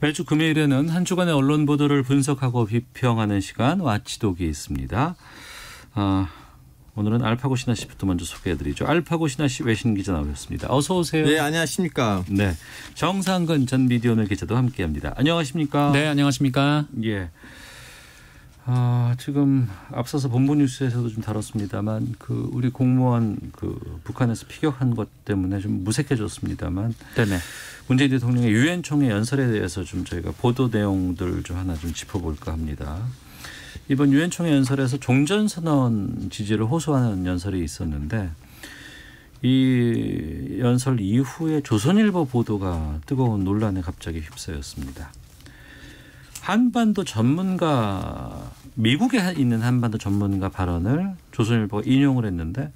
매주 금요일에는 한 주간의 언론 보도를 분석하고 비평하는 시간 와치독이 있습니다. 아, 오늘은 알파고 신하 씨부터 먼저 소개해드리죠. 알파고 신하 씨 외신 기자 나오셨습니다. 어서 오세요. 네, 안녕하십니까. 네, 정상근 전 미디어널 기자도 함께합니다. 안녕하십니까. 네, 안녕하십니까. 예. 아, 지금 앞서서 본부 뉴스에서도 좀 다뤘습니다만 그 우리 공무원 그 북한에서 피격한 것 때문에 좀 무색해졌습니다만 네네. 문재인 대통령의 유엔 총회 연설에 대해서 좀 저희가 보도 내용들 좀 하나 좀 짚어볼까 합니다. 이번 유엔 총회 연설에서 종전 선언 지지를 호소하는 연설이 있었는데 이 연설 이후에 조선일보 보도가 뜨거운 논란에 갑자기 휩싸였습니다. 한반도 전문가 미국에 있는 한반도 전문가 발언을 조선일보가 인용을 했는데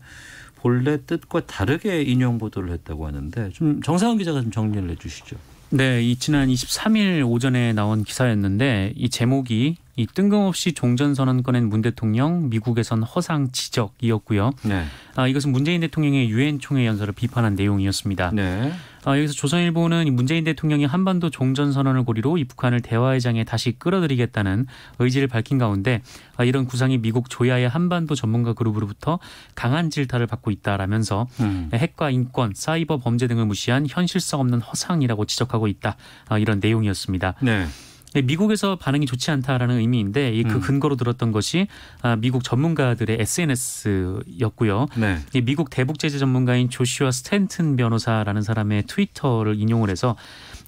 본래 뜻과 다르게 인용 보도를 했다고 하는데 좀 정상훈 기자가 좀 정리를 해주시죠. 네, 이 지난 23일 오전에 나온 기사였는데 이 제목이 이 뜬금없이 종전 선언 꺼낸 문 대통령 미국에선 허상 지적이었고요. 네. 아, 이것은 문재인 대통령의 유엔 총회 연설을 비판한 내용이었습니다. 네. 아, 여기서 조선일보는 문재인 대통령이 한반도 종전 선언을 고리로 이 북한을 대화의 장에 다시 끌어들이겠다는 의지를 밝힌 가운데 아, 이런 구상이 미국 조야의 한반도 전문가 그룹으로부터 강한 질타를 받고 있다라면서 음. 핵과 인권, 사이버 범죄 등을 무시한 현실성 없는 허상이라고 지적하고 있다. 아, 이런 내용이었습니다. 네. 예, 미국에서 반응이 좋지 않다라는 의미인데 이그 음. 근거로 들었던 것이 아, 미국 전문가들의 SNS였고요. 네. 미국 대북 제재 전문가인 조슈아 스탠튼 변호사라는 사람의 트위터를 인용을 해서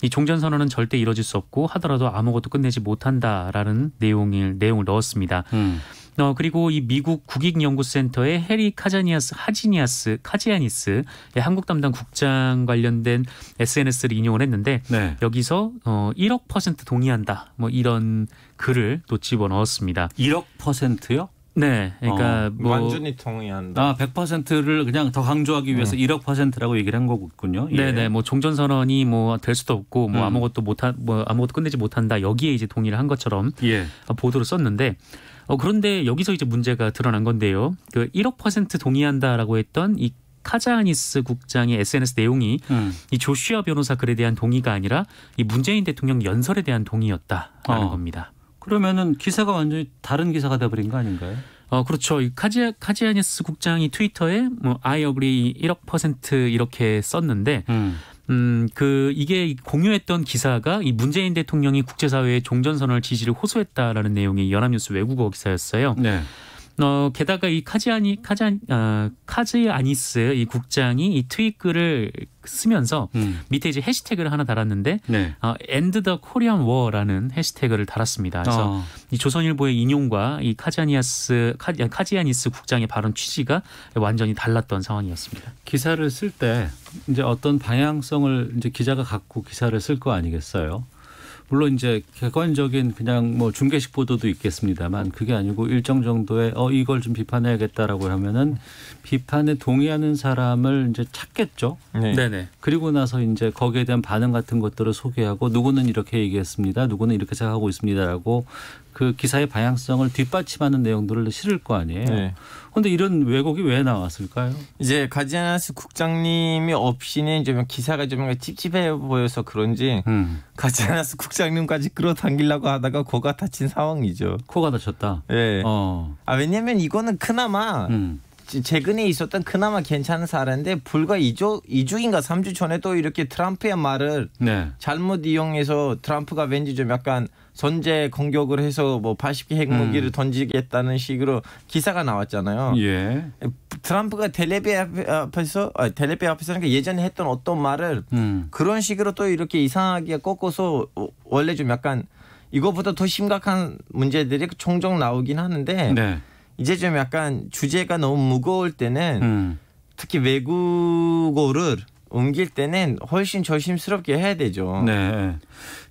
이 종전 선언은 절대 이뤄질 수 없고 하더라도 아무것도 끝내지 못한다라는 내용을 내용을 넣었습니다. 음. 어, 그리고 이 미국 국익연구센터의 해리 카자니아스 하지니아스 카지아니스 한국 담당 국장 관련된 SNS를 인용을 했는데 네. 여기서 어, 1억 퍼센트 동의한다 뭐 이런 글을 또 집어 넣었습니다. 1억 퍼센트요? 네, 그러니까 어, 뭐 완전히 동의한다. 아, 100%를 그냥 더 강조하기 음. 위해서 네. 1억 퍼센트라고 얘기를 한 거군요. 예. 네, 네, 뭐 종전 선언이 뭐 될 수도 없고 뭐 음. 아무것도 못한 뭐 아무것도 끝내지 못한다 여기에 이제 동의를 한 것처럼 예. 보도를 썼는데 어, 그런데 여기서 이제 문제가 드러난 건데요. 그 1억 퍼센트 동의한다라고 했던 이 카자니스 국장의 SNS 내용이 음. 이 조슈아 변호사 글에 대한 동의가 아니라 이 문재인 대통령 연설에 대한 동의였다라는 어. 겁니다. 그러면은 기사가 완전히 다른 기사가 돼버린 거 아닌가요? 어 그렇죠. 카지 카지아니스 국장이 트위터에 뭐 I agree 1억 퍼센트 이렇게 썼는데 음. 음, 그 이게 공유했던 기사가 이 문재인 대통령이 국제사회의 종전선언 을 지지를 호소했다라는 내용의 연합뉴스 외국어 기사였어요. 네. 어, 게다가 이 카지아니 카지 아, 카지아니스 이 국장이 이 트윗 글을 쓰면서 음. 밑에 이제 해시태그를 하나 달았는데 네. 어, End the Korean War라는 해시태그를 달았습니다. 그래서 어. 이 조선일보의 인용과 이 카지아니스 카, 카지아니스 국장의 발언 취지가 완전히 달랐던 상황이었습니다. 기사를 쓸 때 이제 어떤 방향성을 이제 기자가 갖고 기사를 쓸 거 아니겠어요? 물론 이제 객관적인 그냥 뭐 중계식 보도도 있겠습니다만 그게 아니고 일정 정도의 어 이걸 좀 비판해야겠다라고 하면은 비판에 동의하는 사람을 이제 찾겠죠. 네. 네네. 그리고 나서 이제 거기에 대한 반응 같은 것들을 소개하고 누구는 이렇게 얘기했습니다. 누구는 이렇게 생각하고 있습니다라고 그 기사의 방향성을 뒷받침하는 내용들을 실을 거 아니에요. 네. 그런데 네. 이런 왜곡이 왜 나왔을까요? 이제 가지아나스 국장님이 없이는 좀 뭐 기사가 좀 찝찝해 보여서 그런지 음. 가지아나스 국장님까지 끌어당기려고 하다가 코가 다친 상황이죠. 코가 다쳤다. 예. 네. 어. 아 왜냐면 이거는 그나마 음. 최근에 있었던 그나마 괜찮은 사례인데 불과 2주, 2주인가 3주 전에 또 이렇게 트럼프의 말을 네. 잘못 이용해서 트럼프가 왠지 좀 약간 선제 공격을 해서 뭐 80개 핵무기를 음. 던지겠다는 식으로 기사가 나왔잖아요. 예. 트럼프가 텔레비 앞에서 아, 텔레비 앞에서 그러니까 예전에 했던 어떤 말을 음. 그런 식으로 또 이렇게 이상하게 꺾어서 어, 원래 좀 약간 이것보다더 심각한 문제들이 종종 나오긴 하는데 네. 이제 좀 약간 주제가 너무 무거울 때는 음. 특히 외국어를 옮길 때는 훨씬 조심스럽게 해야 되죠. 네.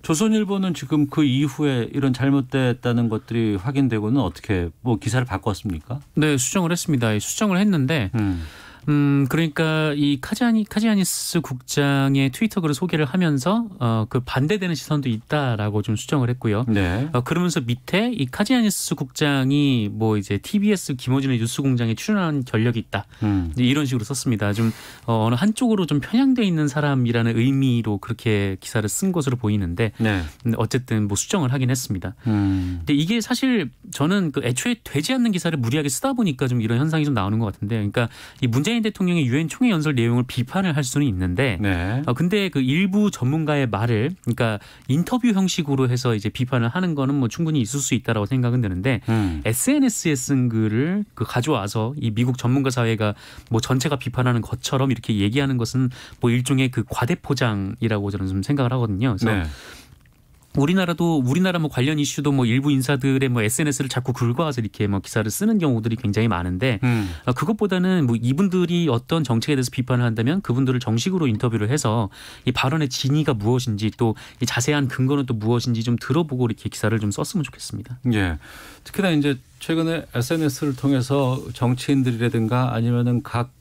조선일보는 지금 그 이후에 이런 잘못됐다는 것들이 확인되고는 어떻게 뭐 기사를 바꿨습니까? 네, 수정을 했습니다. 수정을 했는데 음. 음, 그러니까 이 카자니 지 카지아니스 국장의 트위터 글을 소개를 하면서 어, 그 반대되는 시선도 있다라고 좀 수정을 했고요. 네. 어, 그러면서 밑에 이 카지아니스 국장이 뭐 이제 TBS 김호준의 뉴스공장에 출연한 전력이 있다. 음. 이런 식으로 썼습니다. 좀 어, 어느 한쪽으로 좀편향되어 있는 사람이라는 의미로 그렇게 기사를 쓴 것으로 보이는데 네. 음, 어쨌든 뭐 수정을 하긴 했습니다. 음. 근데 이게 사실 저는 그 애초에 되지 않는 기사를 무리하게 쓰다 보니까 좀 이런 현상이 좀 나오는 것 같은데, 그러니까 이 문제 문재인 대통령의 유엔 총회 연설 내용을 비판을 할 수는 있는데 네. 어, 근데 그 일부 전문가의 말을 그러니까 인터뷰 형식으로 해서 이제 비판을 하는 거는 뭐 충분히 있을 수 있다라고 생각은 드는데 음. SNS에 쓴 글을 그 가져와서 이 미국 전문가 사회가 뭐 전체가 비판하는 것처럼 이렇게 얘기하는 것은 뭐 일종의 그 과대포장이라고 저는 좀 생각을 하거든요. 그래서 네. 우리나라도 우리나라 뭐 관련 이슈도 뭐 일부 인사들의 뭐 SNS를 자꾸 긁어와서 이렇게 뭐 기사를 쓰는 경우들이 굉장히 많은데 음. 아, 그것보다는 뭐 이분들이 어떤 정책에 대해서 비판을 한다면 그분들을 정식으로 인터뷰를 해서 이 발언의 진위가 무엇인지 또 이 자세한 근거는 또 무엇인지 좀 들어보고 이렇게 기사를 좀 썼으면 좋겠습니다. 예. 특히나 이제 최근에 SNS를 통해서 정치인들이라든가 아니면은 각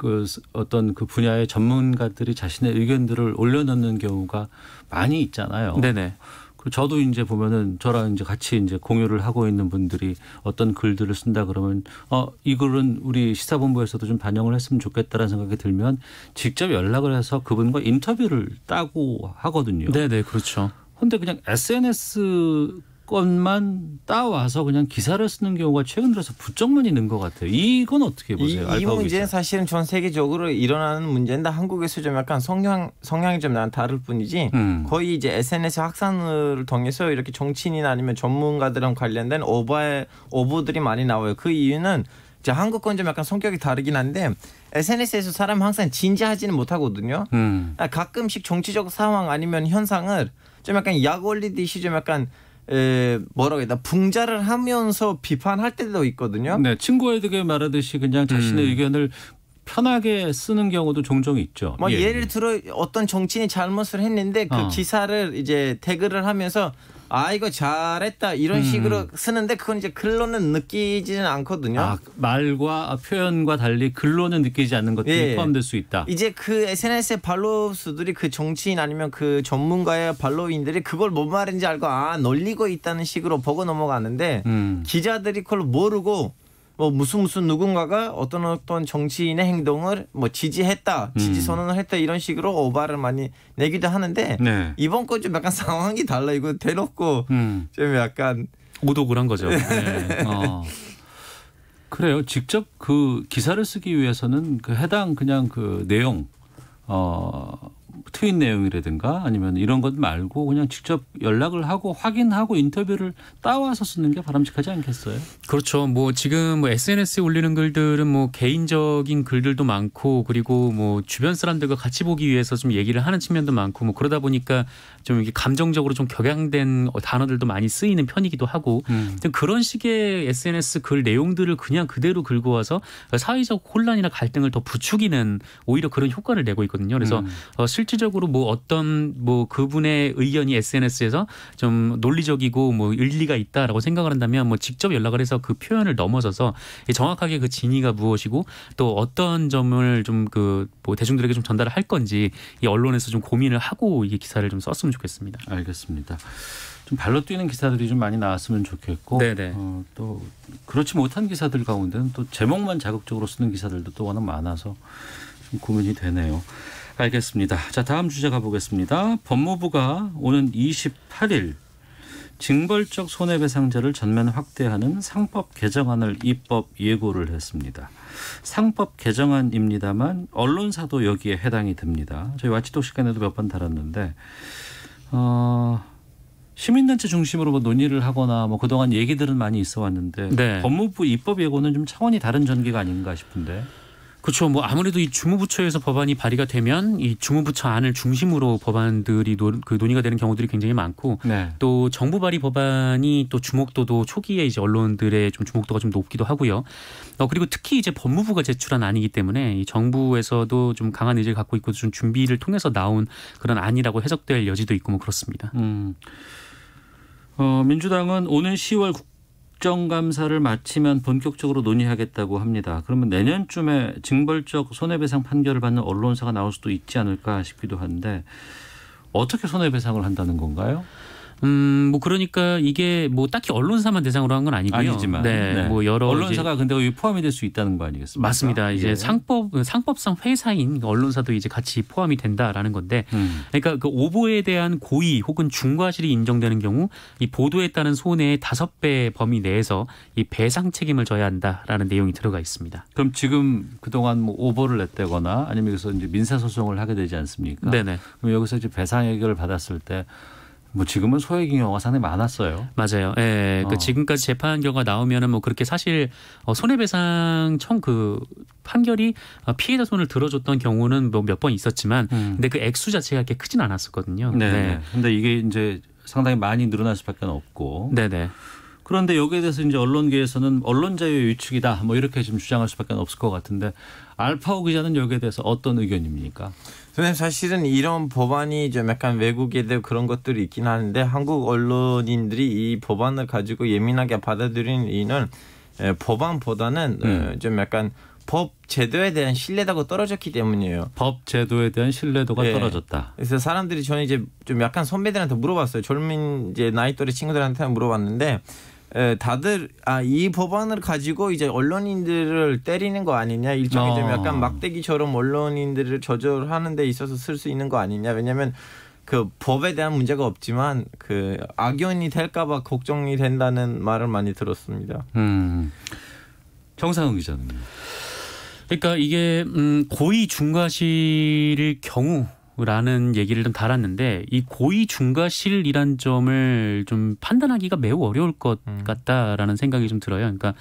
그 어떤 그 분야의 전문가들이 자신의 의견들을 올려놓는 경우가 많이 있잖아요. 네네. 그 저도 이제 보면은 저랑 이제 같이 이제 공유를 하고 있는 분들이 어떤 글들을 쓴다 그러면 어, 이 글은 우리 시사본부에서도 좀 반영을 했으면 좋겠다라는 생각이 들면 직접 연락을 해서 그분과 인터뷰를 따고 하거든요. 네네, 그렇죠. 근데 그냥 SNS 것만 따와서 그냥 기사를 쓰는 경우가 최근 들어서 부쩍 많이 는 것 같아요. 이건 어떻게 보세요? 이, 이 문제는 사실은 전 세계적으로 일어나는 문제인데 한국에서 좀 약간 성향 성향이 좀난 다를 뿐이지 음. 거의 이제 SNS 확산을 통해서 이렇게 정치인이나 아니면 전문가들랑 관련된 오버의 오보들이 많이 나와요. 그 이유는 이제 한국 건 좀 약간 성격이 다르긴 한데 SNS에서 사람 항상 진지하지는 못하거든요. 음. 아, 가끔씩 정치적 상황 아니면 현상을 좀 약간 약 올리듯이 좀 약간 에, 뭐라고 해야 되나 붕자를 하면서 비판할 때도 있거든요. 네, 친구에게 말하듯이 그냥 자신의 음. 의견을 편하게 쓰는 경우도 종종 있죠. 뭐 예. 를 들어 어떤 정치인이 잘못을 했는데 그 어. 기사를 이제 태그를 하면서 아 이거 잘했다 이런 음. 식으로 쓰는데 그건 이제 글로는 느끼지는 않거든요. 아, 말과 표현과 달리 글로는 느끼지 않는 것들이 예. 포함될 수 있다. 이제 그 SNS의 발로수들이 우그 정치인 아니면 그 전문가의 발로인들이 우 그걸 뭔 말인지 알고 아놀리고 있다는 식으로 보고 넘어가는데 음. 기자들이 그걸 모르고 뭐 무슨 무슨 누군가가 어떤 어떤 정치인의 행동을 뭐 지지했다, 음. 지지 선언을 했다 이런 식으로 오바를 많이 내기도 하는데 네. 이번 건 좀 약간 상황이 달라 이거 대놓고 음. 좀 약간 오독을 한 거죠. 네. 네. 어. 그래요. 직접 그 기사를 쓰기 위해서는 그 해당 그냥 그 내용 어 트윗 내용이라든가 아니면 이런 것 말고 그냥 직접 연락을 하고 확인하고 인터뷰를 따와서 쓰는 게 바람직하지 않겠어요? 그렇죠. 뭐 지금 뭐 SNS에 올리는 글들은 뭐 개인적인 글들도 많고 그리고 뭐 주변 사람들과 같이 보기 위해서 좀 얘기를 하는 측면도 많고 뭐 그러다 보니까 좀 이게 감정적으로 좀 격양된 단어들도 많이 쓰이는 편이기도 하고 음. 그런 식의 SNS 글 내용들을 그냥 그대로 긁고 와서 사회적 혼란이나 갈등을 더 부추기는 오히려 그런 효과를 내고 있거든요. 그래서 음. 어, 실질적으로 실질적으로 뭐 어떤 뭐 그분의 의견이 SNS에서 좀 논리적이고 뭐 일리가 있다라고 생각을 한다면 뭐 직접 연락을 해서 그 표현을 넘어서서 정확하게 그 진위가 무엇이고 또 어떤 점을 좀 그 뭐 대중들에게 좀 전달을 할 건지 이 언론에서 좀 고민을 하고 이 기사를 좀 썼으면 좋겠습니다. 알겠습니다. 좀 발로 뛰는 기사들이 좀 많이 나왔으면 좋겠고 어, 또 그렇지 못한 기사들 가운데는 또 제목만 자극적으로 쓰는 기사들도 또 워낙 많아서 고민이 되네요. 알겠습니다. 자, 다음 주제 가보겠습니다. 법무부가 오는 28일 징벌적 손해배상제를 전면 확대하는 상법 개정안을 입법 예고를 했습니다. 상법 개정안입니다만 언론사도 여기에 해당이 됩니다. 저희 와치독 시간에도 몇 번 다뤘는데 어, 시민단체 중심으로 뭐 논의를 하거나 뭐 그동안 얘기들은 많이 있어 왔는데 네. 법무부 입법 예고는 좀 차원이 다른 전개가 아닌가 싶은데 그렇죠. 뭐 아무래도 이 주무부처에서 법안이 발의가 되면 이 주무부처 안을 중심으로 법안들이 노, 그 논의가 되는 경우들이 굉장히 많고 네. 또 정부 발의 법안이 또 주목도도 초기에 이제 언론들의 좀 주목도가 좀 높기도 하고요. 어 그리고 특히 이제 법무부가 제출한 안이기 때문에 이 정부에서도 좀 강한 의지를 갖고 있고 좀 준비를 통해서 나온 그런 안이라고 해석될 여지도 있고 뭐 그렇습니다. 음. 어 민주당은 오는 10월 국 국정감사를 마치면 본격적으로 논의하겠다고 합니다. 그러면 내년쯤에 징벌적 손해배상 판결을 받는 언론사가 나올 수도 있지 않을까 싶기도 한데 어떻게 손해배상을 한다는 건가요? 음, 뭐 그러니까 이게 뭐 딱히 언론사만 대상으로 한 건 아니고요. 아니지만 네, 네. 뭐 여러 언론사가 근데 여기 포함이 될 수 있다는 거 아니겠습니까? 맞습니다. 이제 예. 상법 상법상 회사인 언론사도 이제 같이 포함이 된다라는 건데, 음. 그러니까 그 오보에 대한 고의 혹은 중과실이 인정되는 경우 이 보도에 따른 손해의 다섯 배 범위 내에서 이 배상 책임을 져야 한다라는 내용이 들어가 있습니다. 그럼 지금 그동안 뭐 오보를 냈다거나 아니면 여기서 이제 민사 소송을 하게 되지 않습니까? 네네. 그럼 여기서 이제 배상 해결을 받았을 때. 뭐 지금은 소액인 경우가 상당히 많았어요. 맞아요. 예. 그러니까 어. 그 지금까지 재판 결과 나오면은 뭐 그렇게 사실 어 손해배상 청 그 판결이 어, 피해자 손을 들어줬던 경우는 뭐 몇 번 있었지만 음. 근데 그 액수 자체가 그렇게 크진 않았었거든요. 네. 네. 네. 근데 이게 이제 상당히 많이 늘어날 수밖에 없고. 네네. 네. 그런데 여기에 대해서 이제 언론계에서는 언론 자유의 위축이다 뭐 이렇게 지금 주장할 수밖에 없을 것 같은데 알파오 기자는 여기에 대해서 어떤 의견입니까? 선생님 사실은 이런 법안이 좀 약간 외국에 대 그런 것들이 있긴 하는데 한국 언론인들이 이 법안을 가지고 예민하게 받아들인 이유는 예, 법안보다는 음. 좀 약간 법 제도에 대한 신뢰도가 떨어졌기 때문이에요. 법 제도에 대한 신뢰도가 네. 떨어졌다. 그래서 사람들이 저는 이제 좀 약간 선배들한테 물어봤어요. 젊은 이제 나이 또래 친구들한테 물어봤는데 에, 예, 다들 아 이 법안을 가지고 이제 언론인들을 때리는 거 아니냐 일종의 어. 좀 약간 막대기처럼 언론인들을 저절하는 데 있어서 쓸 수 있는 거 아니냐 왜냐면 그 법에 대한 문제가 없지만 그 악연이 될까봐 걱정이 된다는 말을 많이 들었습니다. 음. 정상훈 기자는. 그러니까 이게 음, 고의 중과실일 경우 라는 얘기를 좀 달았는데 이 고의 중과실이란 점을 좀 판단하기가 매우 어려울 것 음. 같다라는 생각이 좀 들어요. 그러니까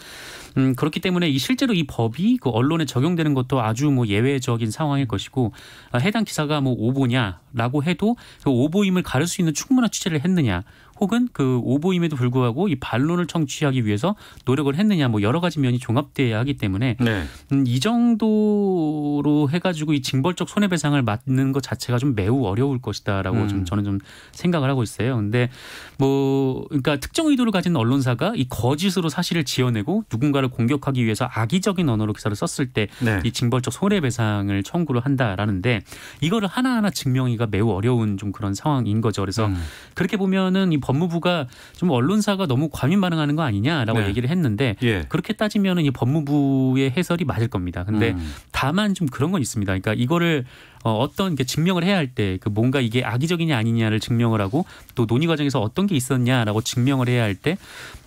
음 그렇기 때문에 이 실제로 이 법이 그 언론에 적용되는 것도 아주 뭐 예외적인 상황일 음. 것이고 아, 해당 기사가 뭐 오보냐라고 해도 그 오보임을 가릴 수 있는 충분한 취재를 했느냐 혹은 그 오보임에도 불구하고 이 반론을 청취하기 위해서 노력을 했느냐 뭐 여러 가지 면이 종합돼야 하기 때문에 네. 음, 이 정도로 해가지고 이 징벌적 손해배상을 맞는 것 자체가 좀 매우 어려울 것이다라고 음. 좀 저는 좀 생각을 하고 있어요. 근데 뭐 그러니까 특정 의도를 가진 언론사가 이 거짓으로 사실을 지어내고 누군가를 공격하기 위해서 악의적인 언어로 기사를 썼을 때이 네. 징벌적 손해배상을 청구를 한다라는데 이거를 하나하나 증명하기가 매우 어려운 좀 그런 상황인 거죠. 그래서 음. 그렇게 보면은 이 법무부가 좀 언론사가 너무 과민 반응하는 거 아니냐라고 네. 얘기를 했는데 예. 그렇게 따지면이 법무부의 해설이 맞을 겁니다. 근데 음. 다만 좀 그런 건 있습니다. 그러니까 이거를 어, 어떤 게 증명을 해야 할 때 그 뭔가 이게 악의적이냐 아니냐를 증명을 하고 또 논의 과정에서 어떤 게 있었냐라고 증명을 해야 할때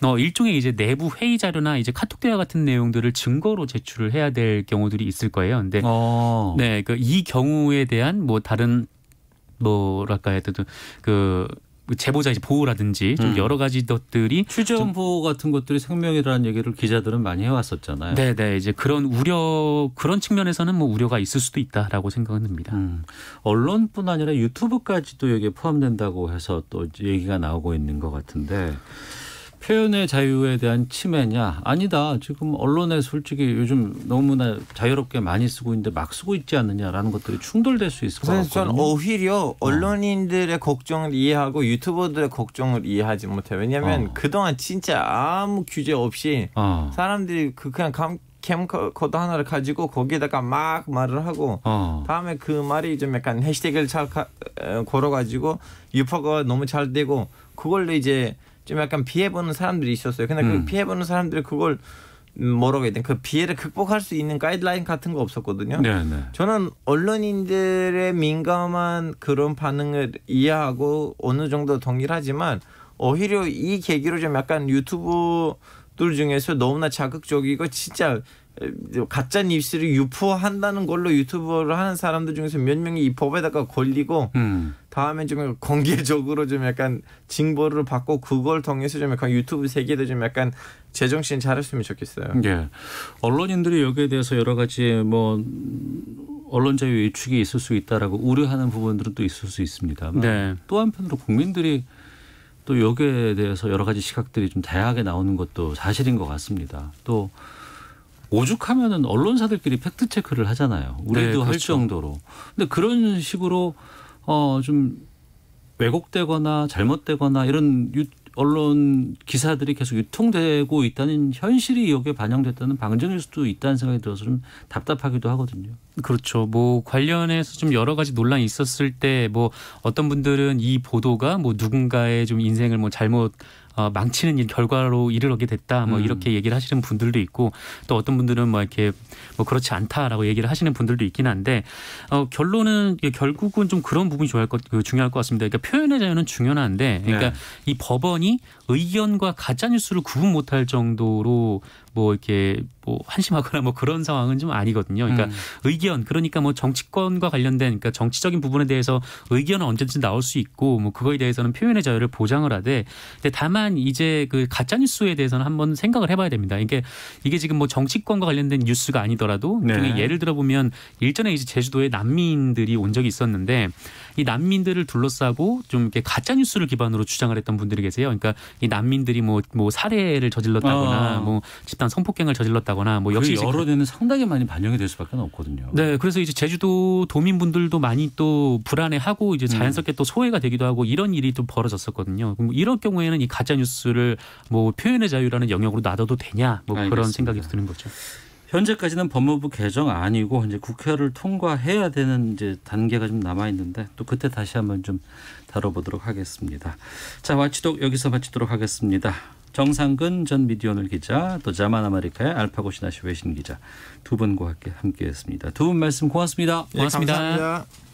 어, 일종의 이제 내부 회의 자료나 이제 카톡 대화 같은 내용들을 증거로 제출을 해야 될 경우들이 있을 거예요. 근데 어. 네, 그 이 경우에 대한 뭐 다른 뭐랄까 해도 그뭐 제보자 이제 보호라든지 좀 음. 여러 가지 것들이 취재원 보호 같은 것들이 생명이라는 얘기를 기자들은 많이 해왔었잖아요. 네, 네 이제 그런 우려 그런 측면에서는 뭐 우려가 있을 수도 있다라고 생각은 듭니다. 음. 언론뿐 아니라 유튜브까지도 여기에 포함된다고 해서 또 얘기가 나오고 있는 것 같은데 표현의 자유에 대한 침해냐? 아니다. 지금 언론에 솔직히 요즘 너무나 자유롭게 많이 쓰고 있는데 막 쓰고 있지 않느냐라는 것들이 충돌될 수 있을 것 같아요. 저는 오히려 어. 언론인들의 어. 걱정을 이해하고 유튜버들의 걱정을 이해하지 못해 왜냐하면 어. 그동안 진짜 아무 규제 없이 어. 사람들이 그 그냥 감, 캠코더 하나를 가지고 거기에다가 막 말을 하고 어. 다음에 그 말이 좀 약간 해시태그를 잘 가, 어, 걸어가지고 유포가 너무 잘 되고 그걸로 이제 좀 약간 피해보는 사람들이 있었어요. 근데 그 음. 그 피해보는 사람들이 그걸 뭐라고 해야 되나 그 피해를 극복할 수 있는 가이드라인 같은 거 없었거든요. 네네. 네. 저는 언론인들의 민감한 그런 반응을 이해하고 어느 정도 동일하지만 오히려 이 계기로 좀 약간 유튜브들 중에서 너무나 자극적이고 진짜 가짜 뉴스를 유포한다는 걸로 유튜브를 하는 사람들 중에서 몇 명이 이 법에다가 걸리고 음. 다음에 좀 공개적으로 좀 약간 징벌을 받고 그걸 통해서 좀 약간 유튜브 세계도 좀 약간 제정신 잘했으면 좋겠어요. 예. 언론인들이 여기에 대해서 여러 가지 뭐 언론 자유 위축이 있을 수 있다라고 우려하는 부분들은 또 있을 수 있습니다만 네. 또 한편으로 국민들이 또 여기에 대해서 여러 가지 시각들이 좀 다양하게 나오는 것도 사실인 것 같습니다. 또 오죽하면은 언론사들끼리 팩트 체크를 하잖아요. 우리도 네, 그렇죠. 할 정도로. 근데 그런 식으로 어, 좀 왜곡되거나 잘못되거나 이런 유, 언론 기사들이 계속 유통되고 있다는 현실이 여기에 반영됐다는 방증일 수도 있다는 생각이 들어서 좀 답답하기도 하거든요. 그렇죠. 뭐 관련해서 좀 여러 가지 논란이 있었을 때 뭐 어떤 분들은 이 보도가 뭐 누군가의 좀 인생을 뭐 잘못 어, 망치는 일 결과로 일을 얻게 됐다 뭐 음. 이렇게 얘기를 하시는 분들도 있고 또 어떤 분들은 뭐 이렇게 뭐 그렇지 않다라고 얘기를 하시는 분들도 있긴 한데 어, 결론은 결국은 좀 그런 부분이 좋아할 것, 그 중요할 것 같습니다. 그러니까 표현의 자유는 중요한데 그러니까 네. 이 법원이 의견과 가짜 뉴스를 구분 못할 정도로 뭐 이렇게 뭐 한심하거나 뭐 그런 상황은 좀 아니거든요. 그러니까 음. 의견 그러니까 뭐 정치권과 관련된 그러니까 정치적인 부분에 대해서 의견은 언제든지 나올 수 있고 뭐 그거에 대해서는 표현의 자유를 보장을 하되 근데 다만 이제 그 가짜 뉴스에 대해서는 한번 생각을 해봐야 됩니다. 이게 이게 지금 뭐 정치권과 관련된 뉴스가 아니더라도 네. 그러니까 예를 들어 보면 일전에 이제 제주도에 난민들이 온 적이 있었는데 이 난민들을 둘러싸고 좀 이렇게 가짜 뉴스를 기반으로 주장을 했던 분들이 계세요. 그러니까 이 난민들이 뭐뭐 뭐 살해를 뭐 저질렀다거나 아. 뭐 집단 성폭행을 저질렀다거나 뭐 역시 그 여러 대는 그 상당히 많이 반영이 될 수밖에 없거든요. 네, 그래서 이제 제주도 도민분들도 많이 또 불안해하고 이제 음. 자연스럽게 음. 또 소외가 되기도 하고 이런 일이 또 벌어졌었거든요. 그럼 뭐 이런 경우에는 이 가짜 뉴스를 뭐 표현의 자유라는 영역으로 놔둬도 되냐 뭐 그런 알겠습니다. 생각이 드는 거죠. 현재까지는 법무부 개정 아니고 이제 국회를 통과해야 되는 이제 단계가 좀 남아 있는데 또 그때 다시 한번 좀 다뤄보도록 하겠습니다. 자마치도 여기서 마치도록 하겠습니다. 정상근 전 미디어널 기자 또 자만 아메리카의 알파고 시나시 외신 기자 두 분과 함께 함께했습니다. 두 분 말씀 고맙습니다. 고맙습니다. 예, 네, 감사합니다.